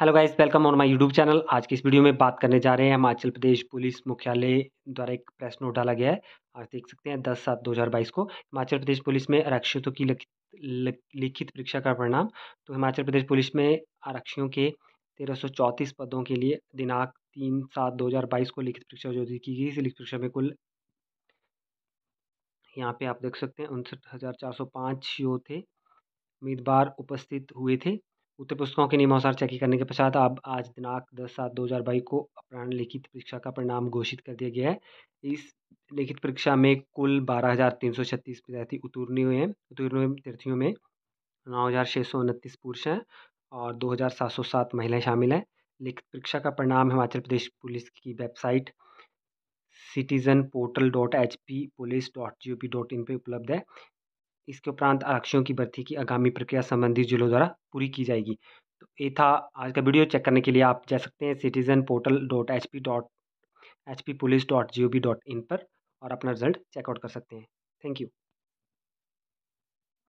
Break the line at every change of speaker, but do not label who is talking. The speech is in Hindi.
hello guys welcome on my YouTube channel आज की इस वीडियो में बात करने जा रहे हैं हिमाचल प्रदेश पुलिस मुख्यालय द्वारा एक प्रेस नोट डाला गया है आज देख सकते हैं दस सात दो हज़ार बाईस को हिमाचल प्रदेश पुलिस में आरक्षितों की लिखित परीक्षा का परिणाम तो हिमाचल प्रदेश पुलिस में आरक्षियों के तेरह पदों के लिए दिनांक तीन सात दो हज़ार बाईस को लिखित परीक्षा आयोजित की गई इस लिखित परीक्षा में कुल यहाँ पे आप देख सकते हैं उनसठ हज़ार चार सौ पाँच थे उम्मीदवार उपस्थित हुए थे उत्तर पुस्तकों के नियमानुसार चेकिंग करने के पश्चात अब आज दिनांक दस सात दो हज़ार बाईस को अपराह्न लिखित परीक्षा का परिणाम घोषित कर दिया गया है इस लिखित परीक्षा में कुल बारह हज़ार तीन सौ छत्तीस विद्यार्थी उत्तीर्ण हुए हैं उत्तीर्ण हुए विद्यार्थियों में नौ हज़ार छः सौ उनतीस पुरुष हैं और दो हज़ार सात सौ सात महिलाएँ शामिल हैं लिखित परीक्षा का परिणाम हिमाचल प्रदेश पुलिस की website citizen portal dot H P police dot G O P dot in पर उपलब्ध है इसके उपरांत आरक्षियों की भर्ती की आगामी प्रक्रिया संबंधी जिलों द्वारा पूरी की जाएगी तो ये था आज का वीडियो चेक करने के लिए आप जा सकते हैं citizen portal dot H P dot H P police dot G O V dot in पर और अपना रिजल्ट चेकआउट कर सकते हैं थैंक यू